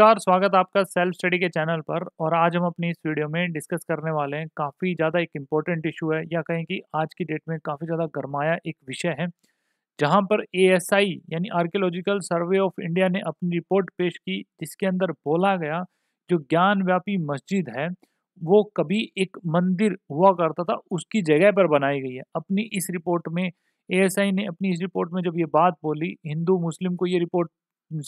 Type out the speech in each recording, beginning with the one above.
नमस्कार स्वागत आपका सेल्फ स्टडी के चैनल पर और आज हम अपनी इस वीडियो में डिस्कस करने वाले हैं काफ़ी ज़्यादा एक इम्पोर्टेंट इशू है या कहें कि आज की डेट में काफ़ी ज़्यादा गरमाया एक विषय है जहां पर एएसआई यानी आर्कियोलॉजिकल सर्वे ऑफ इंडिया ने अपनी रिपोर्ट पेश की जिसके अंदर बोला गया जो ज्ञान व्यापी मस्जिद है वो कभी एक मंदिर हुआ करता था उसकी जगह पर बनाई गई है अपनी इस रिपोर्ट में ए ने अपनी इस रिपोर्ट में जब ये बात बोली हिंदू मुस्लिम को ये रिपोर्ट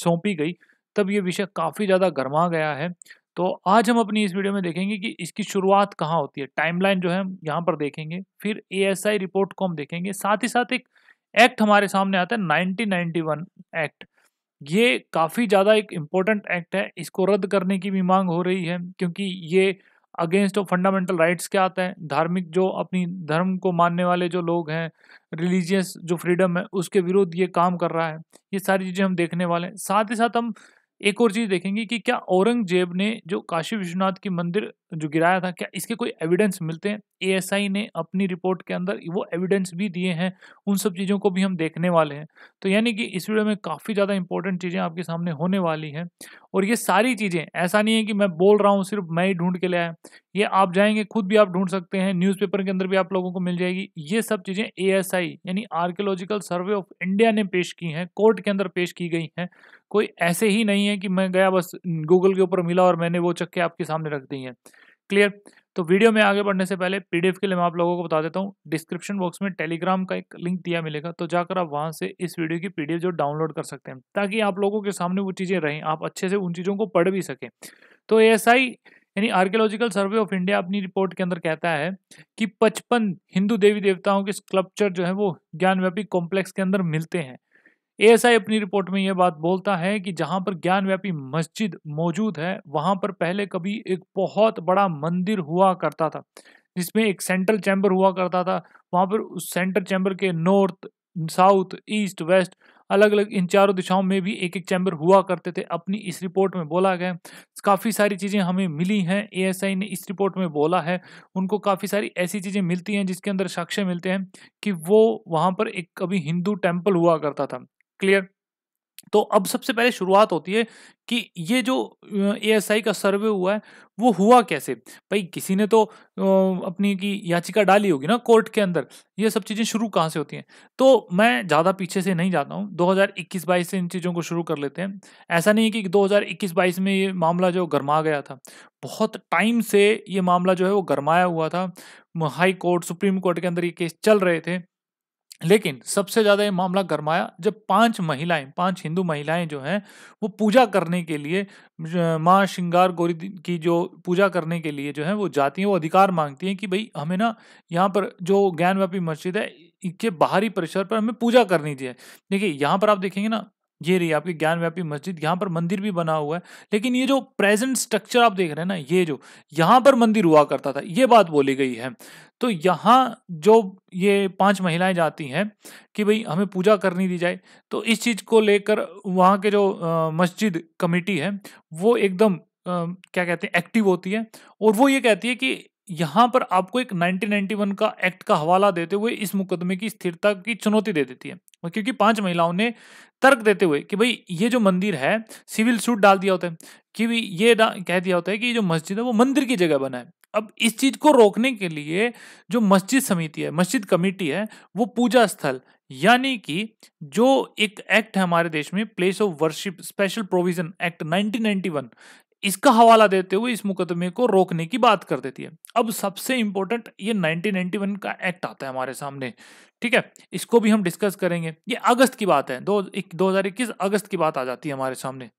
सौंपी गई तब ये विषय काफ़ी ज़्यादा गर्मा गया है तो आज हम अपनी इस वीडियो में देखेंगे कि इसकी शुरुआत कहाँ होती है टाइमलाइन जो है हम यहाँ पर देखेंगे फिर एएसआई रिपोर्ट को हम देखेंगे साथ ही साथ एक एक्ट हमारे सामने आता है 1991 एक्ट ये काफ़ी ज़्यादा एक इम्पोर्टेंट एक्ट है इसको रद्द करने की भी मांग हो रही है क्योंकि ये अगेंस्ट ऑफ फंडामेंटल राइट्स क्या आता है धार्मिक जो अपनी धर्म को मानने वाले जो लोग हैं रिलीजियस जो फ्रीडम है उसके विरुद्ध ये काम कर रहा है ये सारी चीज़ें हम देखने वाले हैं साथ ही साथ हम एक और चीज़ देखेंगे कि क्या औरंगजेब ने जो काशी विश्वनाथ की मंदिर जो गिराया था क्या इसके कोई एविडेंस मिलते हैं एएसआई ने अपनी रिपोर्ट के अंदर वो एविडेंस भी दिए हैं उन सब चीज़ों को भी हम देखने वाले हैं तो यानी कि इस वीडियो में काफ़ी ज़्यादा इंपॉर्टेंट चीज़ें आपके सामने होने वाली हैं और ये सारी चीज़ें ऐसा नहीं है कि मैं बोल रहा हूँ सिर्फ मैं ही ढूंढ के है ये आप जाएंगे खुद भी आप ढूंढ सकते हैं न्यूज़पेपर के अंदर भी आप लोगों को मिल जाएगी ये सब चीज़ें ए यानी आर्कियोलॉजिकल सर्वे ऑफ इंडिया ने पेश की हैं कोर्ट के अंदर पेश की गई हैं कोई ऐसे ही नहीं है कि मैं गया बस गूगल के ऊपर मिला और मैंने वो चक्के आपके सामने रख दी हैं क्लियर तो वीडियो में आगे बढ़ने से पहले पीडीएफ के लिए मैं आप लोगों को बता देता हूँ डिस्क्रिप्शन बॉक्स में टेलीग्राम का एक लिंक दिया मिलेगा तो जाकर आप वहाँ से इस वीडियो की पीडीएफ जो डाउनलोड कर सकते हैं ताकि आप लोगों के सामने वो चीज़ें रहें आप अच्छे से उन चीज़ों को पढ़ भी सकें तो ए यानी आर्कियोलॉजिकल सर्वे ऑफ इंडिया अपनी रिपोर्ट के अंदर कहता है कि पचपन हिंदू देवी देवताओं के स्कल्पचर जो है वो ज्ञानव्यापी कॉम्प्लेक्स के अंदर मिलते हैं एएसआई अपनी रिपोर्ट में यह बात बोलता है कि जहां पर ज्ञानव्यापी मस्जिद मौजूद है वहां पर पहले कभी एक बहुत बड़ा मंदिर हुआ करता था जिसमें एक सेंट्रल चैम्बर हुआ करता था वहां पर उस सेंट्रल चैम्बर के नॉर्थ साउथ ईस्ट वेस्ट अलग अलग इन चारों दिशाओं में भी एक एक चैम्बर हुआ करते थे अपनी इस रिपोर्ट में बोला गया काफ़ी सारी चीज़ें हमें मिली हैं एएसआई ने इस रिपोर्ट में बोला है उनको काफ़ी सारी ऐसी चीज़ें मिलती हैं जिसके अंदर साक्ष्य मिलते हैं कि वो वहाँ पर एक कभी हिंदू टेम्पल हुआ करता था क्लियर तो अब सबसे पहले शुरुआत होती है कि ये जो ए का सर्वे हुआ है वो हुआ कैसे भाई किसी ने तो अपनी की याचिका डाली होगी ना कोर्ट के अंदर ये सब चीज़ें शुरू कहाँ से होती हैं तो मैं ज़्यादा पीछे से नहीं जाता हूँ 2021 हज़ार से इन चीज़ों को शुरू कर लेते हैं ऐसा नहीं है कि 2021 हज़ार में ये मामला जो गरमा गया था बहुत टाइम से ये मामला जो है वो गरमाया हुआ था हाई कोर्ट सुप्रीम कोर्ट के अंदर ये केस चल रहे थे लेकिन सबसे ज्यादा ये मामला गरमाया जब पांच महिलाएं पांच हिंदू महिलाएं जो हैं वो पूजा करने के लिए माँ श्रृंगार गौरी की जो पूजा करने के लिए जो है वो जाती हैं वो अधिकार मांगती हैं कि भाई हमें ना यहाँ पर जो ज्ञानव्यापी मस्जिद है इसके बाहरी परिसर पर हमें पूजा करनी चाहिए देखिए यहाँ पर आप देखेंगे ना ये रही आपकी ज्ञान व्यापी मस्जिद यहाँ पर मंदिर भी बना हुआ है लेकिन ये जो प्रेजेंट स्ट्रक्चर आप देख रहे हैं ना ये जो यहाँ पर मंदिर हुआ करता था ये बात बोली गई है तो यहाँ जो ये पांच महिलाएं जाती हैं कि भाई हमें पूजा करनी दी जाए तो इस चीज़ को लेकर वहाँ के जो आ, मस्जिद कमेटी है वो एकदम क्या कहते हैं एक्टिव होती है और वो ये कहती है कि यहाँ पर आपको एक 1991 का एक्ट का हवाला देते हुए इस मुकदमे की स्थिरता की चुनौती दे देती है क्योंकि पांच महिलाओं ने तर्क देते हुए कि भाई ये जो मंदिर है सिविल सूट डाल दिया होता है कि भी ये कह दिया होता है कि जो मस्जिद है वो मंदिर की जगह बना है अब इस चीज को रोकने के लिए जो मस्जिद समिति है मस्जिद कमेटी है वो पूजा स्थल यानी कि जो एक एक्ट है हमारे देश में place of worship special provision act 1991 इसका हवाला देते हुए इस मुकदमे को रोकने की बात कर देती है अब सबसे इंपॉर्टेंट ये 1991 का एक्ट आता है हमारे सामने ठीक है इसको भी हम डिस्कस करेंगे ये अगस्त की बात है दो एक, दो अगस्त की बात आ जाती है हमारे सामने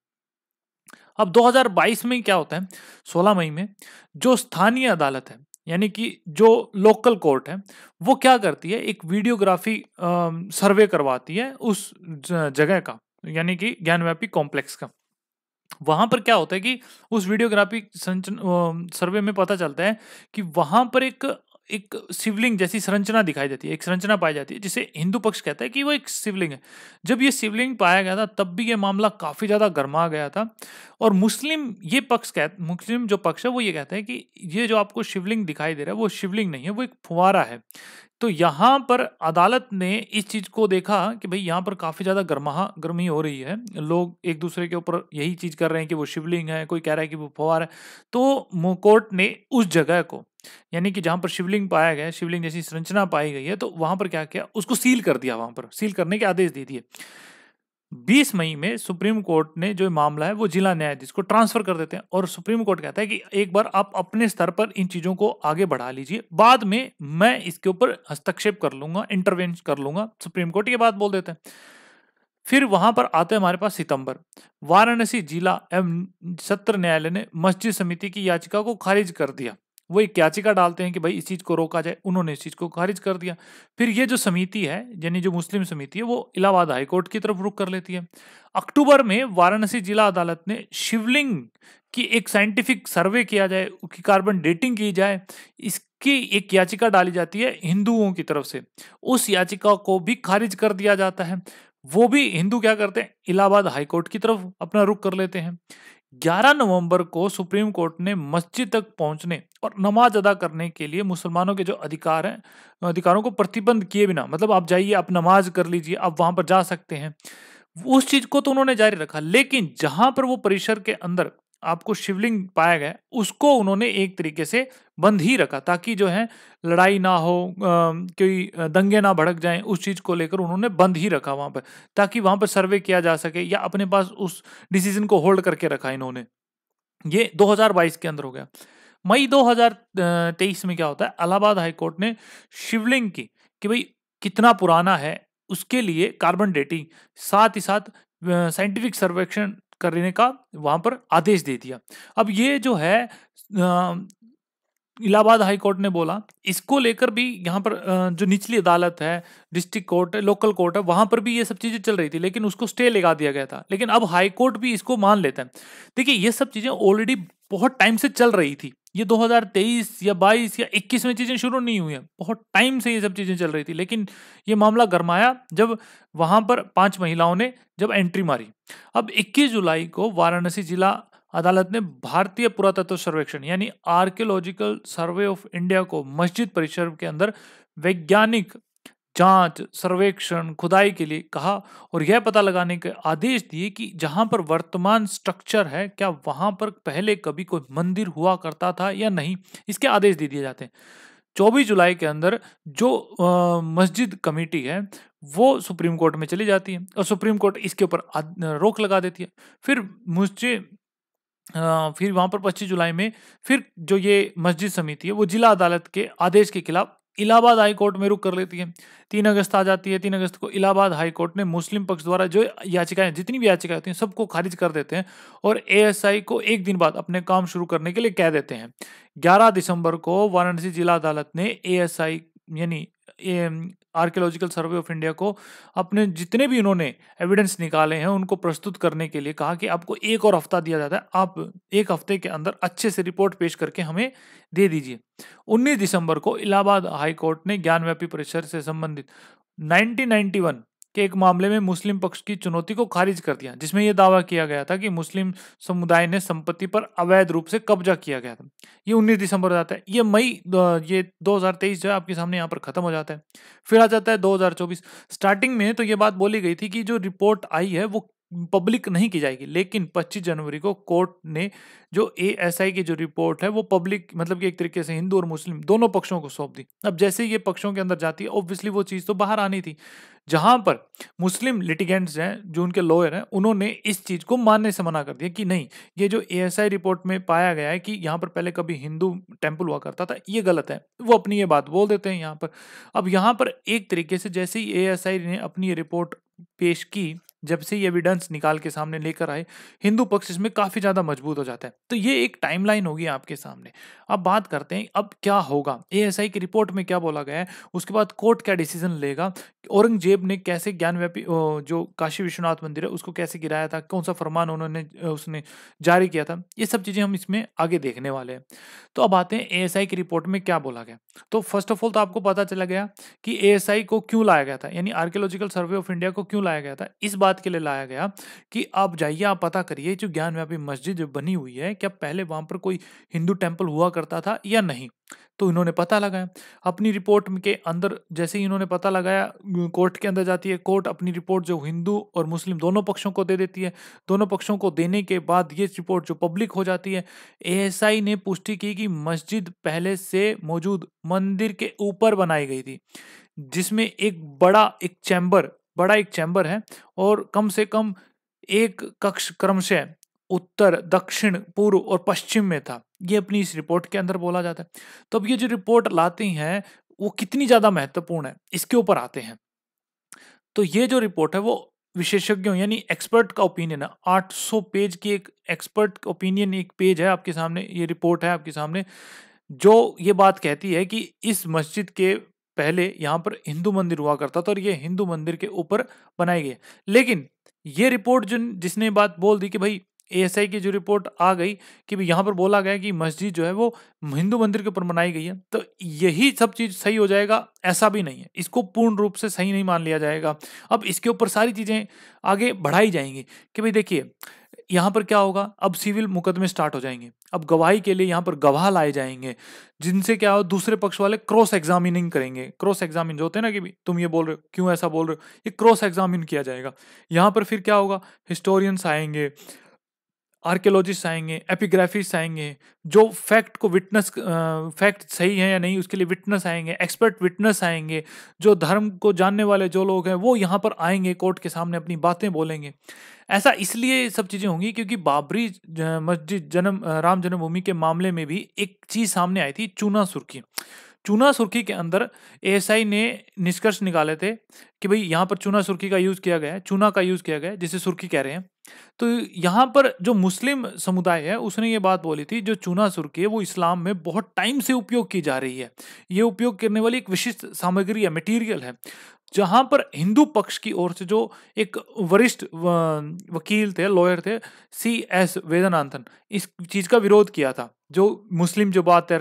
अब 2022 में क्या होता है 16 मई में जो स्थानीय अदालत है यानी कि जो लोकल कोर्ट है वो क्या करती है एक वीडियोग्राफी सर्वे करवाती है उस जगह का यानी कि ज्ञानव्यापी कॉम्प्लेक्स का वहां पर क्या होता है कि उस वीडियोग्राफी सर्वे में पता चलता है कि वहां पर एक एक शिवलिंग जैसी संरचना दिखाई देती है एक संरचना पाई जाती है जिसे हिंदू पक्ष कहता है कि वो एक शिवलिंग है जब ये शिवलिंग पाया गया था तब भी ये मामला काफ़ी ज़्यादा गर्मा गया था और मुस्लिम ये पक्ष कह मुस्लिम जो पक्ष है वो ये कहते हैं कि ये जो आपको शिवलिंग दिखाई दे रहा है वो शिवलिंग नहीं है वो एक फुवारा है तो यहाँ पर अदालत ने इस चीज़ को देखा कि भाई यहाँ पर काफ़ी ज़्यादा गर्मा गर्मी हो रही है लोग एक दूसरे के ऊपर यही चीज़ कर रहे हैं कि वो शिवलिंग है कोई कह रहा है कि वो फुहार है तो कोर्ट ने उस जगह को यानी कि जहां पर शिवलिंग पाया गया शिवलिंग जैसी संरचना पाई गई है तो वहां पर क्या किया उसको सील कर दिया वहां पर सील करने के आदेश दे दिए 20 मई में सुप्रीम कोर्ट ने जो मामला है वो जिला न्यायाधीश को ट्रांसफर कर देते हैं और सुप्रीम कोर्ट कहता है कि एक बार आप अपने स्तर पर इन चीजों को आगे बढ़ा लीजिए बाद में मैं इसके ऊपर हस्तक्षेप कर लूंगा इंटरवें कर लूंगा सुप्रीम कोर्ट ये बात बोल देते हैं फिर वहां पर आते हैं हमारे पास सितंबर वाराणसी जिला एवं सत्र न्यायालय ने मस्जिद समिति की याचिका को खारिज कर दिया वो एक याचिका डालते हैं कि भाई इस चीज़ को रोका जाए उन्होंने इस चीज़ को खारिज कर दिया फिर ये जो समिति है यानी जो मुस्लिम समिति है वो इलाहाबाद हाईकोर्ट की तरफ रुख कर लेती है अक्टूबर में वाराणसी जिला अदालत ने शिवलिंग की एक साइंटिफिक सर्वे किया जाए उसकी कार्बन डेटिंग की जाए इस एक याचिका डाली जाती है हिंदुओं की तरफ से उस याचिका को भी खारिज कर दिया जाता है वो भी हिंदू क्या करते हैं इलाहाबाद हाईकोर्ट की तरफ अपना रुख कर लेते हैं 11 नवंबर को सुप्रीम कोर्ट ने मस्जिद तक पहुंचने और नमाज अदा करने के लिए मुसलमानों के जो अधिकार हैं अधिकारों को प्रतिबंध किए बिना मतलब आप जाइए आप नमाज कर लीजिए आप वहां पर जा सकते हैं उस चीज को तो उन्होंने जारी रखा लेकिन जहां पर वो परिसर के अंदर आपको शिवलिंग पाया गया उसको उन्होंने एक तरीके से बंद ही रखा ताकि जो है लड़ाई ना हो कोई दंगे ना भड़क जाएं उस चीज़ को लेकर उन्होंने बंद ही रखा वहाँ पर ताकि वहाँ पर सर्वे किया जा सके या अपने पास उस डिसीजन को होल्ड करके रखा इन्होंने ये 2022 के अंदर हो गया मई 2023 में क्या होता है इलाहाबाद हाईकोर्ट ने शिवलिंग की कि भाई कितना पुराना है उसके लिए कार्बन डेटिंग साथ ही साथ साइंटिफिक सर्वेक्षण करने का वहाँ पर आदेश दे दिया अब ये जो है इलाहाबाद हाई कोर्ट ने बोला इसको लेकर भी यहाँ पर जो निचली अदालत है डिस्ट्रिक्ट कोर्ट है लोकल कोर्ट है वहाँ पर भी ये सब चीज़ें चल रही थी लेकिन उसको स्टे लगा दिया गया था लेकिन अब हाई कोर्ट भी इसको मान लेते हैं देखिए ये सब चीज़ें ऑलरेडी बहुत टाइम से चल रही थी ये 2023 या 22 या 21 में चीज़ें शुरू नहीं हुई हैं बहुत टाइम से ये सब चीज़ें चल रही थी लेकिन ये मामला गरमाया जब वहाँ पर पांच महिलाओं ने जब एंट्री मारी अब 21 जुलाई को वाराणसी जिला अदालत ने भारतीय पुरातत्व सर्वेक्षण यानी आर्कियोलॉजिकल सर्वे ऑफ इंडिया को मस्जिद परिसर के अंदर वैज्ञानिक जांच सर्वेक्षण खुदाई के लिए कहा और यह पता लगाने के आदेश दिए कि जहां पर वर्तमान स्ट्रक्चर है क्या वहां पर पहले कभी कोई मंदिर हुआ करता था या नहीं इसके आदेश दे दिए जाते हैं चौबीस जुलाई के अंदर जो आ, मस्जिद कमेटी है वो सुप्रीम कोर्ट में चली जाती है और सुप्रीम कोर्ट इसके ऊपर रोक लगा देती है फिर मुझे फिर वहां पर 25 जुलाई में फिर जो ये मस्जिद समिति है वो जिला अदालत के आदेश के खिलाफ इलाहाबाद हाई कोर्ट में रुक कर लेती है तीन अगस्त आ जाती है तीन अगस्त को इलाहाबाद हाई कोर्ट ने मुस्लिम पक्ष द्वारा जो याचिकाएं जितनी भी याचिकाएं होती हैं सबको खारिज कर देते हैं और एएसआई को एक दिन बाद अपने काम शुरू करने के लिए कह देते हैं 11 दिसंबर को वाराणसी जिला अदालत ने एएसआई यानी आर्कियोलॉजिकल सर्वे ऑफ इंडिया को अपने जितने भी उन्होंने एविडेंस निकाले हैं उनको प्रस्तुत करने के लिए कहा कि आपको एक और हफ्ता दिया जाता है आप एक हफ्ते के अंदर अच्छे से रिपोर्ट पेश करके हमें दे दीजिए 19 दिसंबर को इलाहाबाद हाई कोर्ट ने ज्ञानव्यापी परिसर से संबंधित 1991 के एक मामले में मुस्लिम पक्ष की चुनौती को खारिज कर दिया जिसमें यह दावा किया गया था कि मुस्लिम समुदाय ने संपत्ति पर अवैध रूप से कब्जा किया गया था ये 19 दिसंबर हो जाता है ये मई ये 2023 जो है आपके सामने यहाँ पर खत्म हो जाता है फिर आ जाता है 2024 स्टार्टिंग में तो ये बात बोली गई थी कि जो रिपोर्ट आई है वो पब्लिक नहीं की जाएगी लेकिन 25 जनवरी को कोर्ट ने जो आई की जो रिपोर्ट है वो पब्लिक मतलब कि एक तरीके से हिंदू और मुस्लिम दोनों पक्षों को सौंप दी अब जैसे ये पक्षों के अंदर जाती है ऑब्वियसली वो चीज़ तो बाहर आनी थी जहां पर मुस्लिम लिटिगेंट्स हैं जो उनके लॉयर हैं उन्होंने इस चीज़ को मानने से मना कर दिया कि नहीं ये जो ए रिपोर्ट में पाया गया है कि यहाँ पर पहले कभी हिंदू टेम्पल हुआ करता था ये गलत है वो अपनी ये बात बोल देते हैं यहाँ पर अब यहाँ पर एक तरीके से जैसे ही ए ने अपनी ये रिपोर्ट पेश की जब से ये एविडेंस निकाल के सामने लेकर आए हिंदू पक्ष इसमें काफ़ी ज़्यादा मजबूत हो जाता है तो ये एक टाइमलाइन होगी आपके सामने अब बात करते हैं अब क्या होगा एएसआई की रिपोर्ट में क्या बोला गया है उसके बाद कोर्ट क्या डिसीजन लेगा औरंगजेब ने कैसे ज्ञानव्यापी जो काशी विश्वनाथ मंदिर है उसको कैसे गिराया था कौन सा फरमान उन्होंने उसने जारी किया था ये सब चीज़ें हम इसमें आगे देखने वाले हैं तो अब आते हैं ए की रिपोर्ट में क्या बोला गया तो फर्स्ट ऑफ ऑल तो आपको पता चला गया कि ए को क्यों लाया गया था यानी आर्कियोलॉजिकल सर्वे ऑफ इंडिया को क्यों लाया गया था इस बात बात के लिए लाया गया कि आप जाइए आप पता करिए जो ज्ञान व्यापी मस्जिद जो बनी हुई है क्या पहले वहाँ पर कोई हिंदू टेम्पल हुआ करता था या नहीं तो इन्होंने पता लगाया अपनी रिपोर्ट के अंदर जैसे ही इन्होंने पता लगाया कोर्ट के अंदर जाती है कोर्ट अपनी रिपोर्ट जो हिंदू और मुस्लिम दोनों पक्षों को दे देती है दोनों पक्षों को देने के बाद ये रिपोर्ट जो पब्लिक हो जाती है एएसआई ने पुष्टि की कि मस्जिद पहले से मौजूद मंदिर के ऊपर बनाई गई थी जिसमें एक बड़ा एक चैम्बर बड़ा एक चैम्बर है और कम से कम एक कक्ष क्रमशः उत्तर दक्षिण पूर्व और पश्चिम में था ये अपनी इस रिपोर्ट के अंदर बोला जाता है तो अब ये जो रिपोर्ट लाती हैं वो कितनी ज़्यादा महत्वपूर्ण है इसके ऊपर आते हैं तो ये जो रिपोर्ट है वो विशेषज्ञों यानी एक्सपर्ट का ओपिनियन है 800 पेज की एक एक्सपर्ट ओपिनियन एक पेज है आपके सामने ये रिपोर्ट है आपके सामने जो ये बात कहती है कि इस मस्जिद के पहले यहाँ पर हिंदू मंदिर हुआ करता था और ये हिंदू मंदिर के ऊपर बनाई गई लेकिन ये रिपोर्ट जो जिसने बात बोल दी कि भाई एएसआई की जो रिपोर्ट आ गई कि यहाँ पर बोला गया कि मस्जिद जो है वो हिंदू मंदिर के ऊपर बनाई गई है तो यही सब चीज़ सही हो जाएगा ऐसा भी नहीं है इसको पूर्ण रूप से सही नहीं मान लिया जाएगा अब इसके ऊपर सारी चीज़ें आगे बढ़ाई जाएंगी कि भाई देखिए यहाँ पर क्या होगा अब सिविल मुकदमे स्टार्ट हो जाएंगे अब गवाही के लिए यहाँ पर गवाह लाए जाएंगे जिनसे क्या हो दूसरे पक्ष वाले क्रॉस एग्जामिनिंग करेंगे क्रॉस एग्जामिन जो होते हैं ना कि तुम ये बोल रहे हो क्यों ऐसा बोल रहे हो ये क्रॉस एग्जामिन किया जाएगा यहाँ पर फिर क्या होगा हिस्टोरियंस आएंगे आर्कियोलॉजिस्ट आएंगे एपिग्राफिस्ट आएंगे जो फैक्ट को विटनेस फैक्ट सही है या नहीं उसके लिए विटनेस आएंगे एक्सपर्ट विटनेस आएंगे जो धर्म को जानने वाले जो लोग हैं वो यहाँ पर आएंगे कोर्ट के सामने अपनी बातें बोलेंगे ऐसा इसलिए सब चीज़ें होंगी क्योंकि बाबरी मस्जिद जन्म राम जन्मभूमि के मामले में भी एक चीज़ सामने आई थी चूना सुर्खी चूना सुर्खी के अंदर एएसआई ने निष्कर्ष निकाले थे कि भाई यहाँ पर चूना सुर्खी का यूज़ किया गया है चूना का यूज़ किया गया है जिसे सुर्खी कह रहे हैं तो यहाँ पर जो मुस्लिम समुदाय है उसने ये बात बोली थी जो चूना सुर्खी है वो इस्लाम में बहुत टाइम से उपयोग की जा रही है ये उपयोग करने वाली एक विशिष्ट सामग्री है मटेरियल है जहाँ पर हिंदू पक्ष की ओर से जो एक वरिष्ठ वकील थे लॉयर थे सी एस वेदनाथन इस चीज़ का विरोध किया था जो मुस्लिम जो बात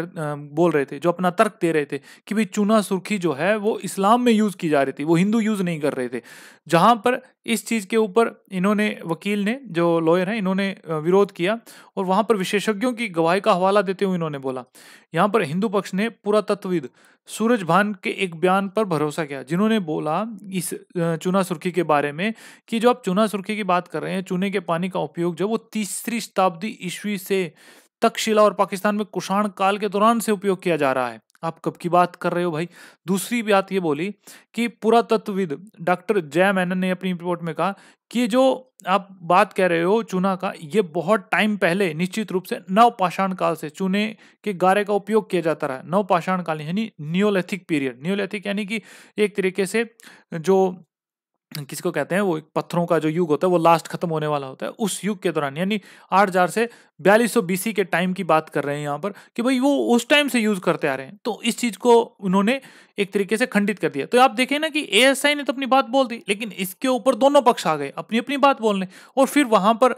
बोल रहे थे जो अपना तर्क दे रहे थे कि भाई चूना सुर्खी जो है वो इस्लाम में यूज़ की जा रही थी वो हिंदू यूज़ नहीं कर रहे थे जहाँ पर इस चीज़ के ऊपर इन्होंने वकील ने जो लॉयर हैं इन्होंने विरोध किया और वहाँ पर विशेषज्ञों की गवाही का हवाला देते हुए इन्होंने बोला यहाँ पर हिंदू पक्ष ने पूरा तत्वविद सूरज भान के एक बयान पर भरोसा किया जिन्होंने बोला इस चूना सुर्खी के बारे में कि जो आप चूना सुर्खी की बात कर रहे हैं चूने के पानी का उपयोग जो वो तीसरी शताब्दी ईस्वी से तक्षशिला और पाकिस्तान में कुषाण काल के दौरान से उपयोग किया जा रहा है आप कब की बात कर रहे हो भाई दूसरी बात ये बोली कि पुरातत्वविद डॉक्टर जय मैनन ने अपनी रिपोर्ट में कहा कि जो आप बात कह रहे हो चूना का ये बहुत टाइम पहले निश्चित रूप से नवपाषाण काल से चूने के गारे का उपयोग किया जाता रहा नवपाषाण काल यानी नियोलैथिक पीरियड नियोलैथिक यानी कि एक तरीके से जो किसको को कहते हैं वो एक पत्थरों का जो युग होता है वो लास्ट खत्म होने वाला होता है उस युग के दौरान यानी आठ हजार से बयालीस सौ बीसी के टाइम की बात कर रहे हैं यहाँ पर कि भाई वो उस टाइम से यूज करते आ रहे हैं तो इस चीज को उन्होंने एक तरीके से खंडित कर दिया तो आप देखें ना कि ए ने तो अपनी बात बोल दी लेकिन इसके ऊपर दोनों पक्ष आ गए अपनी अपनी बात बोलने और फिर वहां पर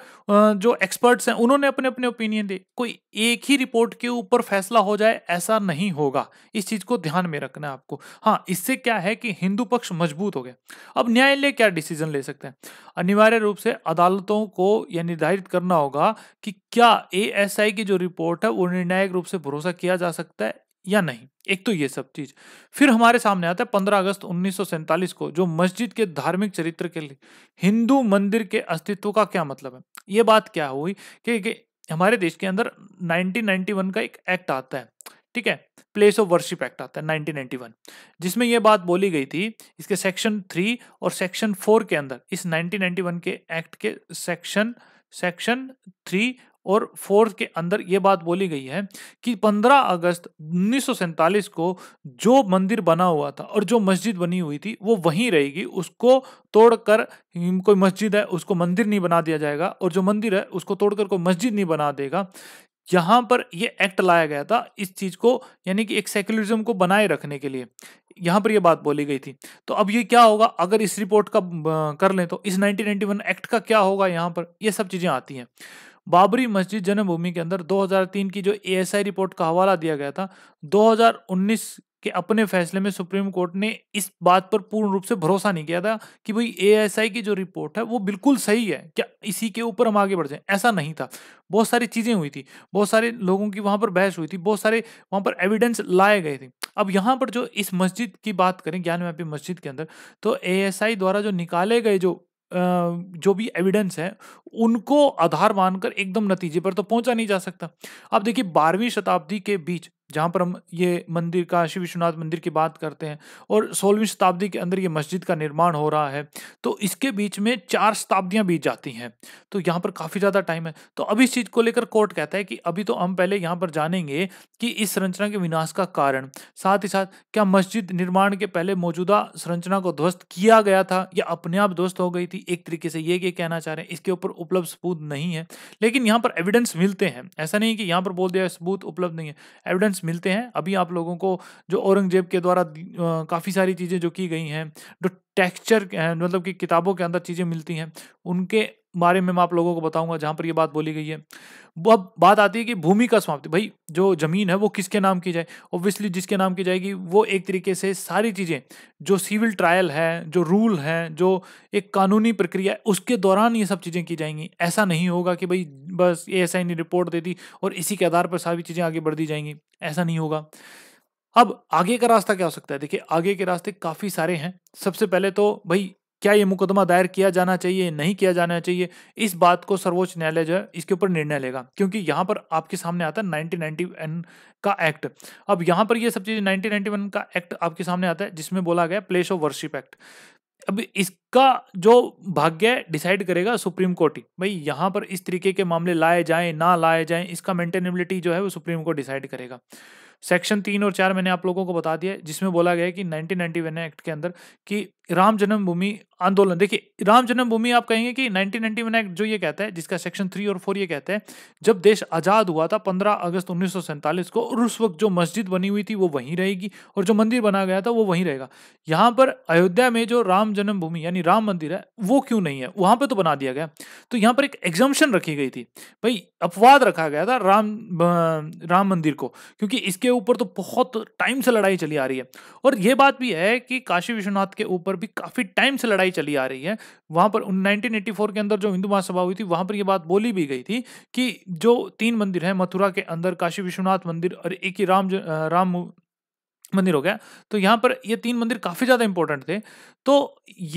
जो एक्सपर्ट्स हैं उन्होंने अपने अपने ओपिनियन दिए कोई एक ही रिपोर्ट के ऊपर फैसला हो जाए ऐसा नहीं होगा इस चीज को ध्यान में रखना है आपको हाँ इससे क्या है कि हिंदू पक्ष मजबूत हो गया अब न्यायालय लिए क्या डिसीजन ले सकते हैं अनिवार्य रूप से अदालतों को यह निर्धारित करना होगा कि क्या एएसआई की जो रिपोर्ट है वो निर्णायक रूप से भरोसा किया जा सकता है या नहीं एक तो ये सब चीज फिर हमारे सामने आता है 15 अगस्त उन्नीस को जो मस्जिद के धार्मिक चरित्र के लिए हिंदू मंदिर के अस्तित्व का क्या मतलब है ये बात क्या हुई कि, कि हमारे देश के अंदर 1991 का एक एक्ट आता है ठीक है प्लेस ऑफ वर्शिप एक्ट आता है 1991 जिसमें यह बात बोली गई थी इसके सेक्शन थ्री और सेक्शन फोर के अंदर इस 1991 के एक्ट के सेक्शन सेक्शन थ्री और फोर्थ के अंदर ये बात बोली गई है कि 15 अगस्त उन्नीस को जो मंदिर बना हुआ था और जो मस्जिद बनी हुई थी वो वहीं रहेगी उसको तोड़कर कोई मस्जिद है उसको मंदिर नहीं बना दिया जाएगा और जो मंदिर है उसको तोड़कर कोई मस्जिद नहीं बना देगा यहाँ पर ये एक्ट लाया गया था इस चीज को यानी कि एक सेक्युलरिज्म को बनाए रखने के लिए यहां पर ये बात बोली गई थी तो अब ये क्या होगा अगर इस रिपोर्ट का कर लें तो इस 1991 एक्ट का क्या होगा यहां पर ये सब चीजें आती हैं बाबरी मस्जिद जन्मभूमि के अंदर 2003 की जो एएसआई रिपोर्ट का हवाला दिया गया था 2019 कि अपने फैसले में सुप्रीम कोर्ट ने इस बात पर पूर्ण रूप से भरोसा नहीं किया था कि भाई एएसआई की जो रिपोर्ट है वो बिल्कुल सही है क्या इसी के ऊपर हम आगे बढ़ जाएं ऐसा नहीं था बहुत सारी चीज़ें हुई थी बहुत सारे लोगों की वहाँ पर बहस हुई थी बहुत सारे वहाँ पर एविडेंस लाए गए थे अब यहाँ पर जो इस मस्जिद की बात करें ज्ञानव्यापी मस्जिद के अंदर तो ए द्वारा जो निकाले गए जो जो भी एविडेंस है उनको आधार मानकर एकदम नतीजे पर तो पहुंचा नहीं जा सकता अब देखिए बारहवीं शताब्दी के बीच जहाँ पर हम ये मंदिर काशी विश्वनाथ मंदिर की बात करते हैं और सोलहवीं शताब्दी के अंदर ये मस्जिद का निर्माण हो रहा है तो इसके बीच में चार शताब्दियाँ बीत जाती हैं तो यहाँ पर काफ़ी ज़्यादा टाइम है तो अब इस चीज़ को लेकर कोर्ट कहता है कि अभी तो हम पहले यहाँ पर जानेंगे कि इस संरचना के विनाश का कारण साथ ही साथ क्या मस्जिद निर्माण के पहले मौजूदा संरचना को ध्वस्त किया गया था या अपने आप ध्वस्त हो गई थी एक तरीके से ये ये कहना चाह रहे हैं इसके ऊपर उपलब्ध सबूत नहीं है लेकिन यहाँ पर एविडेंस मिलते हैं ऐसा नहीं कि यहाँ पर बोल दिया सबूत उपलब्ध नहीं है एविडेंस मिलते हैं अभी आप लोगों को जो औरंगजेब के द्वारा काफ़ी सारी चीज़ें जो की गई हैं जो टेक्सचर मतलब कि किताबों के अंदर चीज़ें मिलती हैं उनके बारे में मैं आप लोगों को बताऊंगा जहां पर ये बात बोली गई है अब बात आती है कि भूमि का समाप्ति भाई जो जमीन है वो किसके नाम की जाए ऑब्वियसली जिसके नाम की जाएगी वो एक तरीके से सारी चीज़ें जो सिविल ट्रायल है जो रूल है जो एक कानूनी प्रक्रिया है उसके दौरान ये सब चीज़ें की जाएंगी ऐसा नहीं होगा कि भाई बस ए ने रिपोर्ट दे दी और इसी के आधार पर सारी चीज़ें आगे बढ़ दी जाएंगी ऐसा नहीं होगा अब आगे का रास्ता क्या हो सकता है देखिए आगे के रास्ते काफ़ी सारे हैं सबसे पहले तो भाई क्या ये मुकदमा दायर किया जाना चाहिए नहीं किया जाना चाहिए इस बात को सर्वोच्च न्यायालय जो है इसके ऊपर निर्णय लेगा क्योंकि यहाँ पर आपके सामने आता है नाइनटीन का एक्ट अब यहाँ पर ये सब चीज़ नाइनटीन का एक्ट आपके सामने आता है जिसमें बोला गया प्लेस ऑफ वर्शिप एक्ट अब इसका जो भाग्य डिसाइड करेगा सुप्रीम कोर्ट ही भाई यहाँ पर इस तरीके के मामले लाए जाएं ना लाए जाएं इसका मेंटेनेबिलिटी जो है वो सुप्रीम कोर्ट डिसाइड करेगा सेक्शन तीन और चार मैंने आप लोगों को बता दिया जिसमें बोला गया कि 1991 एक्ट के अंदर कि राम जन्मभूमि आंदोलन देखिए राम जन्मभूमि आप कहेंगे कि 1991 एक्ट जो ये कहता है जिसका सेक्शन थ्री और फोर ये कहता है जब देश आज़ाद हुआ था 15 अगस्त उन्नीस को और उस वक्त जो मस्जिद बनी हुई थी वो वहीं रहेगी और जो मंदिर बना गया था वो वहीं रहेगा यहाँ पर अयोध्या में जो राम जन्मभूमि यानी राम मंदिर है वो क्यों नहीं है वहाँ पर तो बना दिया गया तो यहाँ पर एक एग्जाम्शन रखी गई थी भाई अपवाद रखा गया था राम राम मंदिर को क्योंकि इसके ऊपर तो बहुत टाइम से लड़ाई चली आ रही है और ये बात भी है कि काशी विश्वनाथ के ऊपर भी काफ़ी टाइम से लड़ाई चली आ रही है वहां पर 1984 के अंदर जो हिंदू महासभा हुई थी वहां पर यह बात बोली भी गई थी कि जो तीन मंदिर है मथुरा के अंदर काशी विश्वनाथ मंदिर और एक ही राम राम मंदिर हो गया तो यहाँ पर ये तीन मंदिर काफ़ी ज़्यादा इंपॉर्टेंट थे तो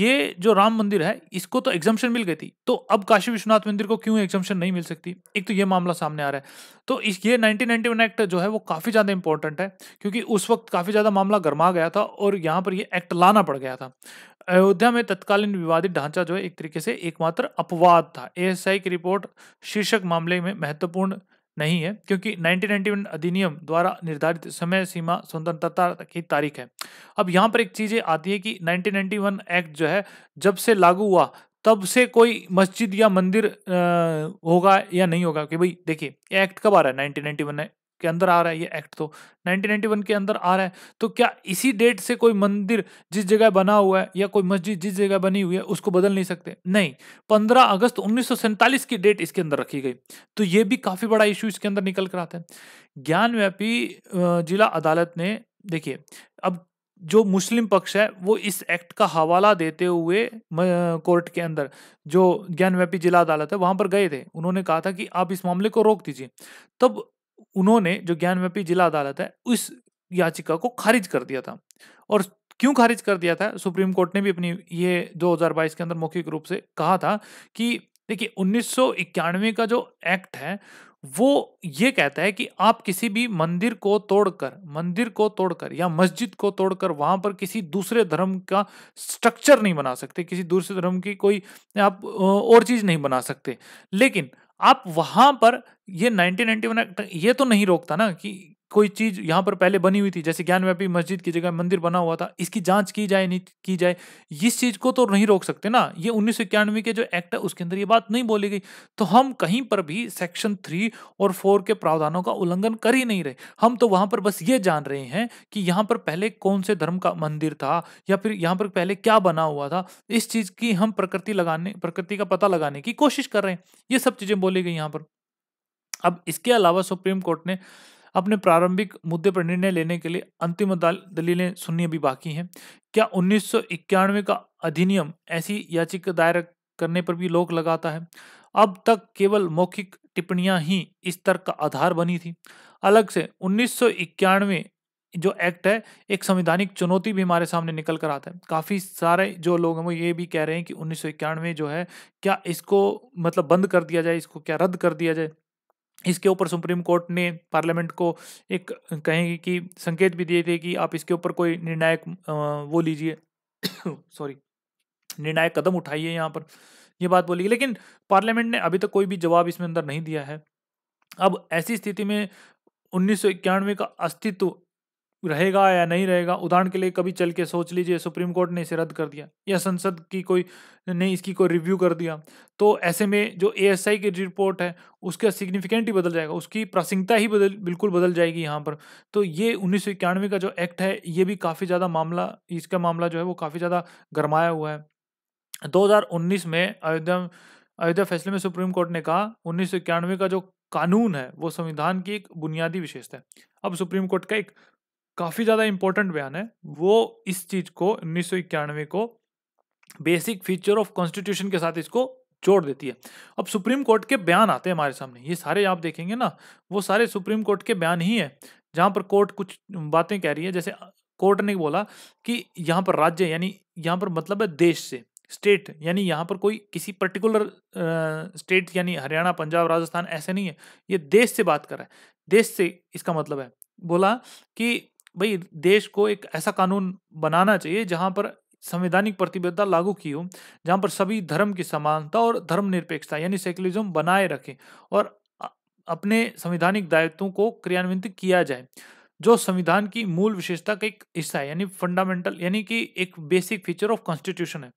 ये जो राम मंदिर है इसको तो एग्जाम्शन मिल गई थी तो अब काशी विश्वनाथ मंदिर को क्यों एग्जम्पन नहीं मिल सकती एक तो ये मामला सामने आ रहा है तो इस ये 1991 एक्ट जो है वो काफ़ी ज़्यादा इंपॉर्टेंट है क्योंकि उस वक्त काफ़ी ज़्यादा मामला गर्मा गया था और यहाँ पर ये एक्ट लाना पड़ गया था अयोध्या में तत्कालीन विवादित ढांचा जो है एक तरीके से एकमात्र अपवाद था ए की रिपोर्ट शीर्षक मामले में महत्वपूर्ण नहीं है क्योंकि 1991 अधिनियम द्वारा निर्धारित समय सीमा स्वतंत्रता की तारीख है अब यहाँ पर एक चीज़ आती है कि 1991 एक्ट जो है जब से लागू हुआ तब से कोई मस्जिद या मंदिर होगा या नहीं होगा कि भाई देखिए एक्ट कब आ रहा है 1991 के अंदर आ रहा है ये एक्ट तो 1991 के अंदर आ रहा है तो क्या इसी डेट से कोई मंदिर जिस जगह बना हुआ है या कोई मस्जिद जिस जगह बनी हुई है उसको बदल नहीं सकते नहीं 15 अगस्त उन्नीस की डेट इसके अंदर रखी गई तो ये भी काफ़ी बड़ा इशू इसके अंदर निकल कर आता है ज्ञानव्यापी जिला अदालत ने देखिए अब जो मुस्लिम पक्ष है वो इस एक्ट का हवाला देते हुए कोर्ट के अंदर जो ज्ञानव्यापी जिला अदालत है वहां पर गए थे उन्होंने कहा था कि आप इस मामले को रोक दीजिए तब उन्होंने जो ज्ञानव्यापी जिला अदालत है उस याचिका को खारिज कर दिया था और क्यों खारिज कर दिया था सुप्रीम कोर्ट ने भी अपनी ये 2022 के अंदर मौखिक रूप से कहा था कि देखिए उन्नीस का जो एक्ट है वो ये कहता है कि आप किसी भी मंदिर को तोड़कर मंदिर को तोड़कर या मस्जिद को तोड़कर वहां पर किसी दूसरे धर्म का स्ट्रक्चर नहीं बना सकते किसी दूसरे धर्म की कोई आप और चीज नहीं बना सकते लेकिन आप वहां पर ये 1991 एक्ट ये तो नहीं रोकता ना कि कोई चीज यहाँ पर पहले बनी हुई थी जैसे ज्ञानव्यापी मस्जिद की जगह मंदिर बना हुआ था इसकी जांच की जाए नहीं की जाए इस चीज को तो नहीं रोक सकते ना ये उन्नीस के जो एक्ट है उसके अंदर ये बात नहीं बोली गई तो हम कहीं पर भी सेक्शन थ्री और फोर के प्रावधानों का उल्लंघन कर ही नहीं रहे हम तो वहां पर बस ये जान रहे हैं कि यहाँ पर पहले कौन से धर्म का मंदिर था या फिर यहाँ पर पहले क्या बना हुआ था इस चीज की हम प्रकृति लगाने प्रकृति का पता लगाने की कोशिश कर रहे हैं ये सब चीजें बोली गई यहाँ पर अब इसके अलावा सुप्रीम कोर्ट ने अपने प्रारंभिक मुद्दे पर निर्णय लेने के लिए अंतिम दलीलें सुननी अभी बाकी हैं क्या उन्नीस का अधिनियम ऐसी याचिका दायर करने पर भी लोक लगाता है अब तक केवल मौखिक टिप्पणियां ही इस तर्क का आधार बनी थी अलग से उन्नीस जो एक्ट है एक संवैधानिक चुनौती भी हमारे सामने निकल कर आता है काफ़ी सारे जो लोग हैं वो ये भी कह रहे हैं कि उन्नीस जो है क्या इसको मतलब बंद कर दिया जाए इसको क्या रद्द कर दिया जाए इसके ऊपर सुप्रीम कोर्ट ने पार्लियामेंट को एक कहेंगे कि संकेत भी दिए थे कि आप इसके ऊपर कोई निर्णायक वो लीजिए सॉरी निर्णायक कदम उठाइए यहाँ पर ये बात बोली लेकिन पार्लियामेंट ने अभी तक कोई भी जवाब इसमें अंदर नहीं दिया है अब ऐसी स्थिति में उन्नीस का अस्तित्व रहेगा या नहीं रहेगा उदाहरण के लिए कभी चल के सोच लीजिए सुप्रीम कोर्ट ने इसे रद्द कर दिया या संसद की कोई ने इसकी कोई रिव्यू कर दिया तो ऐसे में जो एएसआई की रिपोर्ट है उसका सिग्निफिकेंट ही बदल जाएगा उसकी प्रासंगिकता ही बदल बिल्कुल बदल जाएगी यहाँ पर तो ये उन्नीस का जो एक्ट है ये भी काफ़ी ज़्यादा मामला इसका मामला जो है वो काफ़ी ज़्यादा गरमाया हुआ है दो में अयोध्या अयोध्या फैसले में सुप्रीम कोर्ट ने कहा उन्नीस का जो कानून है वो संविधान की एक बुनियादी विशेषता है अब सुप्रीम कोर्ट का एक काफ़ी ज़्यादा इंपॉर्टेंट बयान है वो इस चीज़ को उन्नीस को बेसिक फीचर ऑफ कॉन्स्टिट्यूशन के साथ इसको जोड़ देती है अब सुप्रीम कोर्ट के बयान आते हैं हमारे सामने ये सारे आप देखेंगे ना वो सारे सुप्रीम कोर्ट के बयान ही हैं जहाँ पर कोर्ट कुछ बातें कह रही है जैसे कोर्ट ने बोला कि यहाँ पर राज्य यानी यहाँ पर मतलब है देश से स्टेट यानी यहाँ पर कोई किसी पर्टिकुलर स्टेट यानी हरियाणा पंजाब राजस्थान ऐसे नहीं है ये देश से बात कर रहा है देश से इसका मतलब है बोला कि भाई देश को एक ऐसा कानून बनाना चाहिए जहाँ पर संवैधानिक प्रतिबद्धता लागू की हो जहाँ पर सभी धर्म की समानता और धर्मनिरपेक्षता यानी सेक्युलरिज्म बनाए रखें और अपने संवैधानिक दायित्वों को क्रियान्वित किया जाए जो संविधान की मूल विशेषता का एक हिस्सा है यानी फंडामेंटल यानी कि एक बेसिक फीचर ऑफ कॉन्स्टिट्यूशन है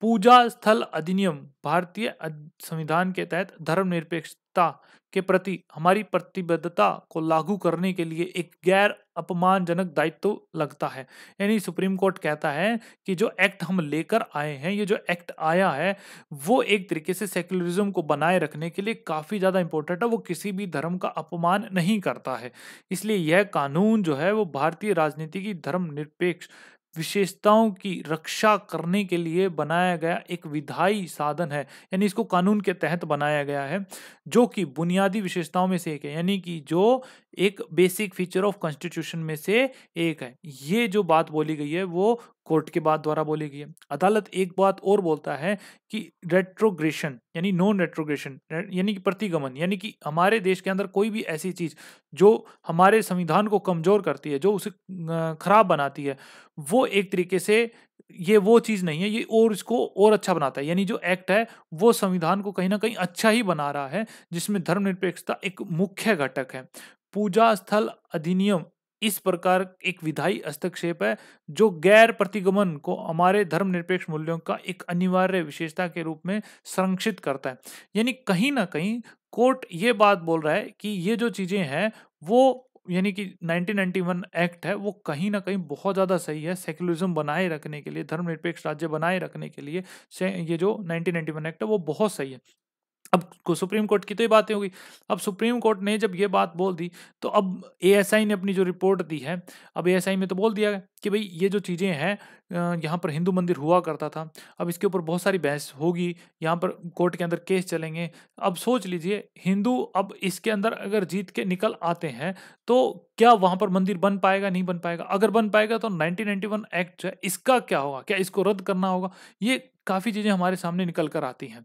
पूजा स्थल अधिनियम भारतीय संविधान के तहत धर्मनिरपेक्षता के प्रति हमारी प्रतिबद्धता को लागू करने के लिए एक गैर अपमानजनक दायित्व लगता है यानी सुप्रीम कोर्ट कहता है कि जो एक्ट हम लेकर आए हैं ये जो एक्ट आया है वो एक तरीके से सेकुलरिज्म को बनाए रखने के लिए काफ़ी ज़्यादा इंपॉर्टेंट है वो किसी भी धर्म का अपमान नहीं करता है इसलिए यह कानून जो है वो भारतीय राजनीति की धर्मनिरपेक्ष विशेषताओं की रक्षा करने के लिए बनाया गया एक विधायी साधन है यानी इसको कानून के तहत बनाया गया है जो कि बुनियादी विशेषताओं में से एक है यानी कि जो एक बेसिक फीचर ऑफ कॉन्स्टिट्यूशन में से एक है ये जो बात बोली गई है वो कोर्ट के बाद द्वारा बोली गई है अदालत एक बात और बोलता है कि रेट्रोग्रेशन यानी नॉन रेट्रोग्रेशन यानी कि प्रतिगमन यानी कि हमारे देश के अंदर कोई भी ऐसी चीज़ जो हमारे संविधान को कमज़ोर करती है जो उसे खराब बनाती है वो एक तरीके से ये वो चीज़ नहीं है ये और इसको और अच्छा बनाता है यानी जो एक्ट है वो संविधान को कहीं ना कहीं अच्छा ही बना रहा है जिसमें धर्मनिरपेक्षता एक मुख्य घटक है पूजा स्थल अधिनियम इस प्रकार एक विधायी हस्तक्षेप है जो गैर प्रतिगमन को हमारे धर्मनिरपेक्ष मूल्यों का एक अनिवार्य विशेषता के रूप में संरक्षित करता है यानी कहीं ना कहीं कोर्ट ये बात बोल रहा है कि ये जो चीज़ें हैं वो यानी कि 1991 एक्ट है वो कहीं ना कहीं बहुत ज़्यादा सही है सेक्युलरिज्म बनाए रखने के लिए धर्मनिरपेक्ष राज्य बनाए रखने के लिए ये जो 1991 एक्ट है वो बहुत सही है अब सुप्रीम कोर्ट की तो ये बातें होगी अब सुप्रीम कोर्ट ने जब ये बात बोल दी तो अब एएसआई ने अपनी जो रिपोर्ट दी है अब एएसआई में तो बोल दिया कि भाई ये जो चीज़ें हैं यहाँ पर हिंदू मंदिर हुआ करता था अब इसके ऊपर बहुत सारी बहस होगी यहाँ पर कोर्ट के अंदर केस चलेंगे अब सोच लीजिए हिंदू अब इसके अंदर अगर जीत के निकल आते हैं तो क्या वहाँ पर मंदिर बन पाएगा नहीं बन पाएगा अगर बन पाएगा तो 1991 एक्ट जो है इसका क्या होगा क्या इसको रद्द करना होगा ये काफ़ी चीज़ें हमारे सामने निकल कर आती हैं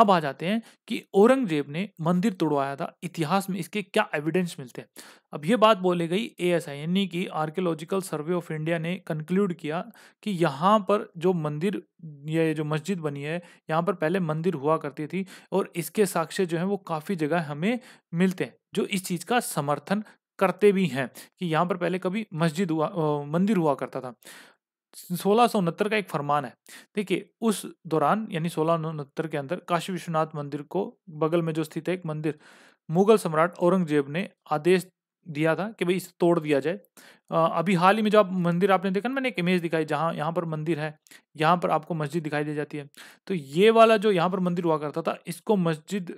अब आ जाते हैं कि औरंगजेब ने मंदिर तोड़वाया था इतिहास में इसके क्या एविडेंस मिलते हैं अब ये बात बोली गई आई यानी कि आर्कियोलॉजिकल सर्वे ऑफ इंडिया ने कंक्लूड किया कि यहाँ पर जो मंदिर ये जो मस्जिद बनी है यहाँ पर पहले मंदिर हुआ करती थी और इसके साक्ष्य जो है वो काफ़ी जगह हमें मिलते हैं जो इस चीज़ का समर्थन करते भी हैं कि यहाँ पर पहले कभी मस्जिद हुआ आ, मंदिर हुआ करता था सोलह सौ उनहत्तर का एक फरमान है देखिए उस दौरान यानी सोलह उनहत्तर के अंदर काशी विश्वनाथ मंदिर को बगल में जो स्थित है एक मंदिर मुगल सम्राट औरंगजेब ने आदेश दिया था कि भाई इसे तोड़ दिया जाए अभी हाल ही में जो आप मंदिर आपने देखा ना मैंने एक इमेज दिखाई जहाँ यहाँ पर मंदिर है यहाँ पर आपको मस्जिद दिखाई दी जाती है तो ये वाला जो यहाँ पर मंदिर हुआ करता था इसको मस्जिद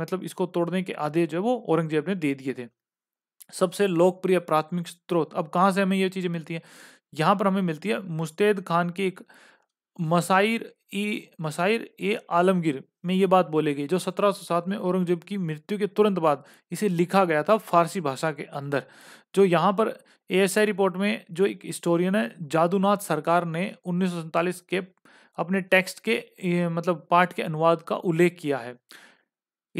मतलब इसको तोड़ने के आदेश जो है वो औरंगजेब ने दे दिए थे सबसे लोकप्रिय प्राथमिक स्रोत अब कहाँ से हमें ये चीज़ें मिलती हैं यहाँ पर हमें मिलती है मुस्तैद खान की एक मसाइर ई मसाइर ए आलमगीर में ये बात बोले गई जो 1707 में औरंगजेब की मृत्यु के तुरंत बाद इसे लिखा गया था फारसी भाषा के अंदर जो यहाँ पर एएसआई रिपोर्ट में जो एक हिस्टोरियन है जादूनाथ सरकार ने उन्नीस के अपने टेक्स्ट के मतलब पाठ के अनुवाद का उल्लेख किया है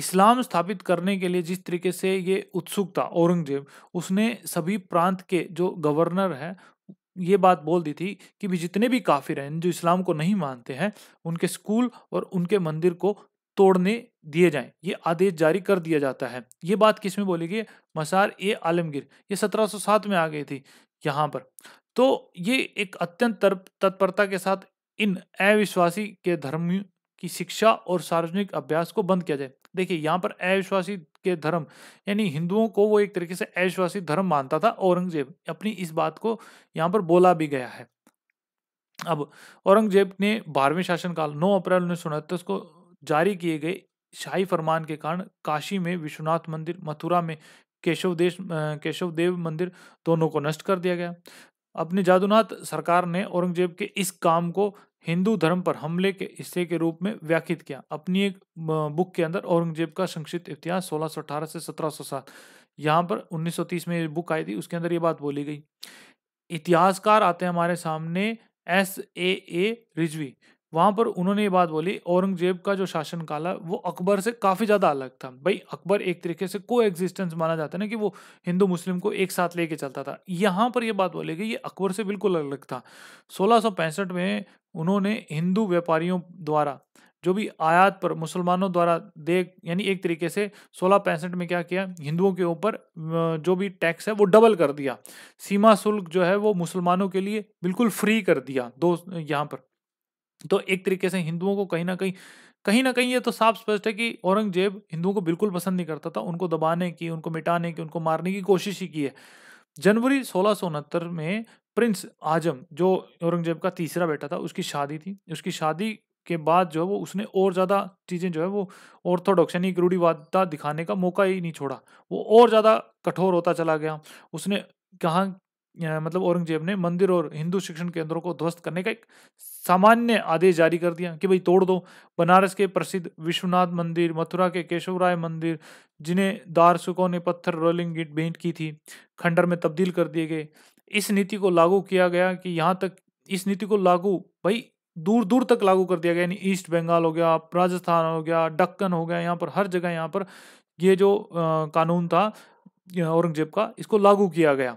इस्लाम स्थापित करने के लिए जिस तरीके से ये उत्सुक था औरंगजेब उसने सभी प्रांत के जो गवर्नर हैं ये बात बोल दी थी कि भी जितने भी काफिर हैं जो इस्लाम को नहीं मानते हैं उनके स्कूल और उनके मंदिर को तोड़ने दिए जाएं ये आदेश जारी कर दिया जाता है ये बात किस में बोली गई मसार ए आलमगीर ये 1707 में आ गई थी यहाँ पर तो ये एक अत्यंत तत्परता के साथ इन अविश्वासी के धर्म कि शिक्षा और सार्वजनिक अभ्यास को बंद किया जाए देखिए यहाँ पर अविश्वासी के धर्म यानी हिंदुओं को वो एक तरीके से अविश्वासी धर्म मानता था औरंगजेब अपनी इस बात को यहाँ पर बोला भी गया है अब औरंगजेब ने बारहवें शासनकाल 9 अप्रैल उन्नीस को जारी किए गए शाही फरमान के कारण काशी में विश्वनाथ मंदिर मथुरा में केशव देश केशव देव मंदिर दोनों को नष्ट कर दिया गया अपने जादूनाथ सरकार ने औरंगजेब के इस काम को हिंदू धर्म पर हमले के हिस्से के रूप में व्याख्यात किया अपनी एक बुक के अंदर औरंगजेब का संक्षिप्त इतिहास 1618 से 1707 यहाँ पर 1930 में ये बुक आई थी उसके अंदर ये बात बोली गई इतिहासकार आते हैं हमारे सामने एस ए ए रिजवी वहां पर उन्होंने ये बात बोली औरंगजेब का जो शासन काल है वो अकबर से काफ़ी ज़्यादा अलग था भाई अकबर एक तरीके से को एग्जिस्टेंस माना जाता है ना कि वो हिंदू मुस्लिम को एक साथ लेके चलता था यहाँ पर ये बात बोली कि ये अकबर से बिल्कुल अलग था सोलह में उन्होंने हिंदू व्यापारियों द्वारा जो भी आयात पर मुसलमानों द्वारा देख यानी एक तरीके से सोलह पैंसठ में क्या किया हिंदुओं के ऊपर जो भी टैक्स है वो डबल कर दिया सीमा शुल्क जो है वो मुसलमानों के लिए बिल्कुल फ्री कर दिया दो यहाँ पर तो एक तरीके से हिंदुओं को कहीं ना कहीं कहीं ना कहीं ये तो साफ स्पष्ट है कि औरंगजेब हिंदुओं को बिल्कुल पसंद नहीं करता था उनको दबाने की उनको मिटाने की उनको मारने की कोशिश ही की है जनवरी सोलह में प्रिंस आजम जो औरंगजेब का तीसरा बेटा था उसकी शादी थी उसकी शादी के बाद जो है वो उसने और ज़्यादा चीज़ें जो है वो ऑर्थोडॉक्स यानी रूढ़ीवादता दिखाने का मौका ही नहीं छोड़ा वो और ज़्यादा कठोर होता चला गया उसने कहा मतलब औरंगजेब ने मंदिर और हिंदू शिक्षण केंद्रों को ध्वस्त करने का एक सामान्य आदेश जारी कर दिया कि भाई तोड़ दो बनारस के प्रसिद्ध विश्वनाथ मंदिर मथुरा के केशवराय मंदिर जिन्हें दारसुकों ने पत्थर रोलिंग गिट भेंट की थी खंडर में तब्दील कर दिए गए इस नीति को लागू किया गया कि यहाँ तक इस नीति को लागू भाई दूर दूर तक लागू कर दिया गया यानी ईस्ट बंगाल हो गया राजस्थान हो गया डक्कन हो गया यहाँ पर हर जगह यहाँ पर ये जो आ, कानून था औरंगजेब का इसको लागू किया गया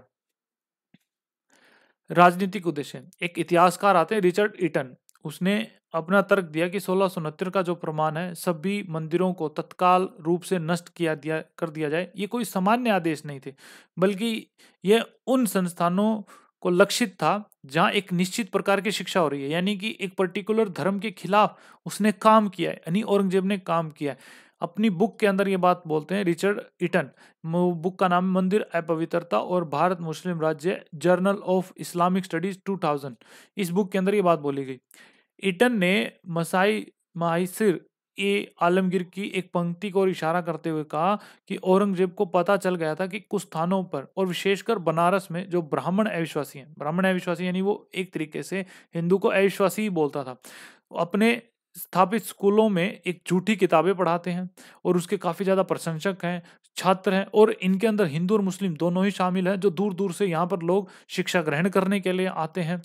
राजनीतिक उद्देश्य एक इतिहासकार आते हैं रिचर्ड ईटन उसने अपना तर्क दिया कि सोलह का जो प्रमाण है सभी मंदिरों को तत्काल रूप से नष्ट किया दिया कर दिया जाए ये कोई सामान्य आदेश नहीं थे बल्कि ये उन संस्थानों को लक्षित था जहाँ एक निश्चित प्रकार की शिक्षा हो रही है यानी कि एक पर्टिकुलर धर्म के खिलाफ उसने काम किया है यानी औरंगजेब ने काम किया है अपनी बुक के अंदर ये बात बोलते हैं रिचर्ड इटन बुक का नाम मंदिर अपवित्रता और भारत मुस्लिम राज्य जर्नल ऑफ इस्लामिक स्टडीज 2000 इस बुक के अंदर ये बात बोली गई इटन ने मसाई माहिर ए आलमगीर की एक पंक्ति को इशारा करते हुए कहा कि औरंगजेब को पता चल गया था कि कुछ स्थानों पर और विशेषकर बनारस में जो ब्राह्मण अविश्वासी हैं ब्राह्मण अविश्वासी यानी वो एक तरीके से हिंदू को अविश्वासी ही बोलता था अपने स्थापित स्कूलों में एक झूठी किताबें पढ़ाते हैं और उसके काफ़ी ज़्यादा प्रशंसक हैं छात्र हैं और इनके अंदर हिंदू और मुस्लिम दोनों ही शामिल हैं जो दूर दूर से यहाँ पर लोग शिक्षा ग्रहण करने के लिए आते हैं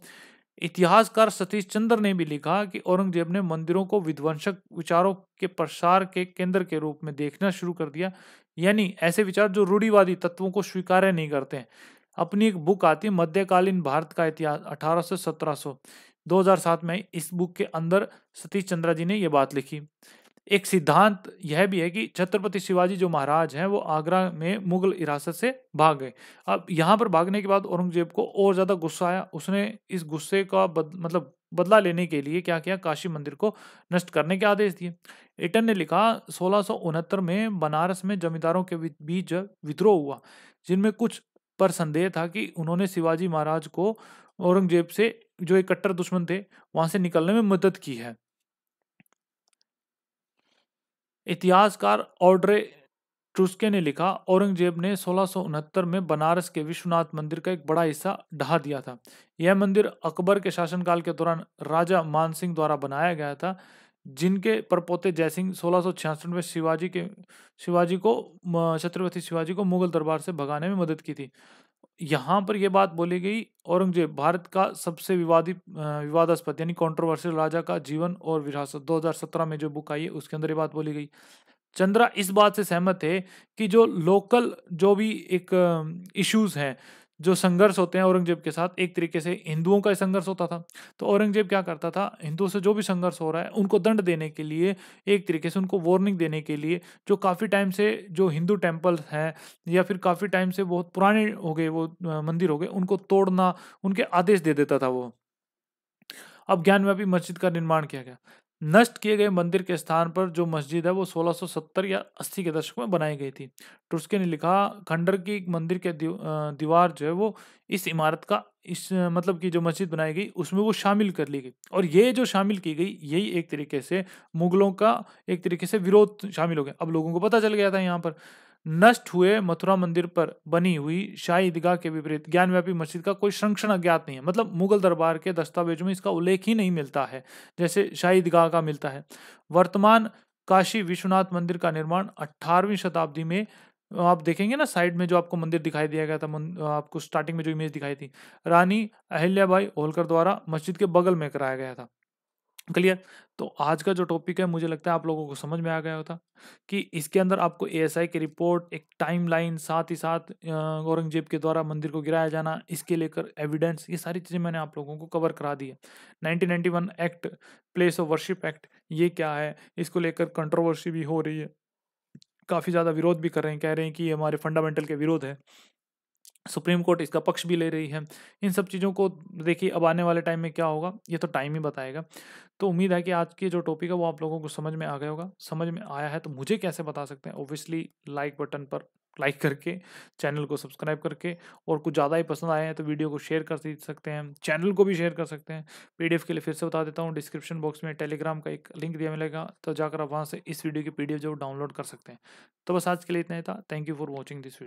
इतिहासकार सतीश चंद्र ने भी लिखा कि औरंगजेब ने मंदिरों को विध्वंसक विचारों के प्रसार के केंद्र के रूप में देखना शुरू कर दिया यानी ऐसे विचार जो रूढ़ीवादी तत्वों को स्वीकार नहीं करते हैं अपनी एक बुक आती है मध्यकालीन भारत का इतिहास अठारह सत्रह 2007 में इस बुक के अंदर सतीश चंद्रा जी ने ये बात लिखी एक सिद्धांत यह भी है कि छत्रपति शिवाजी जो महाराज हैं वो आगरा में मुगल हिरासत से भाग गए अब यहाँ पर भागने के बाद औरंगजेब को और ज़्यादा गुस्सा आया उसने इस गुस्से का बद, मतलब बदला लेने के लिए क्या किया काशी मंदिर को नष्ट करने के आदेश दिए एटन ने लिखा सोलह में बनारस में जमींदारों के बीच विद्रोह हुआ जिनमें कुछ पर संदेह था कि उन्होंने शिवाजी महाराज को औरंगजेब से जो एक कट्टर दुश्मन थे वहां से निकलने में मदद की है इतिहासकार ऑड्रे ट्रुस्के ने लिखा औरंगजेब ने सोलह में बनारस के विश्वनाथ मंदिर का एक बड़ा हिस्सा ढहा दिया था यह मंदिर अकबर के शासनकाल के दौरान राजा मानसिंह द्वारा बनाया गया था जिनके परपोते जयसिंह सोलह में शिवाजी के शिवाजी को छत्रपति शिवाजी को मुगल दरबार से भगाने में मदद की थी यहाँ पर यह बात बोली गई औरंगजेब भारत का सबसे विवादित विवादास्पद यानी कॉन्ट्रोवर्सियल राजा का जीवन और विरासत 2017 में जो बुक आई है उसके अंदर ये बात बोली गई चंद्रा इस बात से सहमत है कि जो लोकल जो भी एक इश्यूज हैं जो संघर्ष होते हैं औरंगजेब के साथ एक तरीके से हिंदुओं का संघर्ष होता था तो औरंगजेब क्या करता था हिंदुओं से जो भी संघर्ष हो रहा है उनको दंड देने के लिए एक तरीके से उनको वार्निंग देने के लिए जो काफ़ी टाइम से जो हिंदू टेम्पल्स हैं या फिर काफ़ी टाइम से बहुत पुराने हो गए वो मंदिर हो गए उनको तोड़ना उनके आदेश दे देता था वो अब ज्ञानव्यापी मस्जिद का निर्माण किया गया नष्ट किए गए मंदिर के स्थान पर जो मस्जिद है वो 1670 या 80 के दशक में बनाई गई थी टुर्स्के तो ने लिखा खंडर की मंदिर के दीवार जो है वो इस इमारत का इस मतलब कि जो मस्जिद बनाई गई उसमें वो शामिल कर ली गई और ये जो शामिल की गई यही एक तरीके से मुगलों का एक तरीके से विरोध शामिल हो गया अब लोगों को पता चल गया था यहाँ पर नष्ट हुए मथुरा मंदिर पर बनी हुई शाही ईदगाह के विपरीत ज्ञानव्यापी मस्जिद का कोई संरक्षण अज्ञात नहीं है मतलब मुगल दरबार के दस्तावेजों में इसका उल्लेख ही नहीं मिलता है जैसे शाही ईदगाह का मिलता है वर्तमान काशी विश्वनाथ मंदिर का निर्माण 18वीं शताब्दी में आप देखेंगे ना साइड में जो आपको मंदिर दिखाई दिया गया था आपको स्टार्टिंग में जो इमेज दिखाई थी रानी अहिल्याबाई होलकर द्वारा मस्जिद के बगल में कराया गया था क्लियर तो आज का जो टॉपिक है मुझे लगता है आप लोगों को समझ में आ गया होता कि इसके अंदर आपको एएसआई की रिपोर्ट एक टाइमलाइन साथ ही साथ औरंगजेब के द्वारा मंदिर को गिराया जाना इसके लेकर एविडेंस ये सारी चीज़ें मैंने आप लोगों को कवर करा दी है nineteen act place of worship act ये क्या है इसको लेकर कंट्रोवर्सी भी हो रही है काफ़ी ज़्यादा विरोध भी कर रहे हैं कह रहे हैं कि ये हमारे फंडामेंटल के विरोध है सुप्रीम कोर्ट इसका पक्ष भी ले रही है इन सब चीज़ों को देखिए अब आने वाले टाइम में क्या होगा ये तो टाइम ही बताएगा तो उम्मीद है कि आज की जो टॉपिक है वो आप लोगों को समझ में आ गया होगा समझ में आया है तो मुझे कैसे बता सकते हैं ओब्वियसली लाइक बटन पर लाइक करके चैनल को सब्सक्राइब करके और कुछ ज़्यादा ही पसंद आए हैं तो वीडियो को शेयर कर सकते हैं चैनल को भी शेयर कर सकते हैं पीडीएफ के लिए फिर से बता देता हूँ डिस्क्रिप्शन बॉक्स में टेलीग्राम का एक लिंक दिया मिलेगा तो जाकर आप वहाँ से इस वीडियो की पीडीएफ जो डाउनलोड कर सकते हैं तो बस आज के लिए इतना ही था thank you for watching this video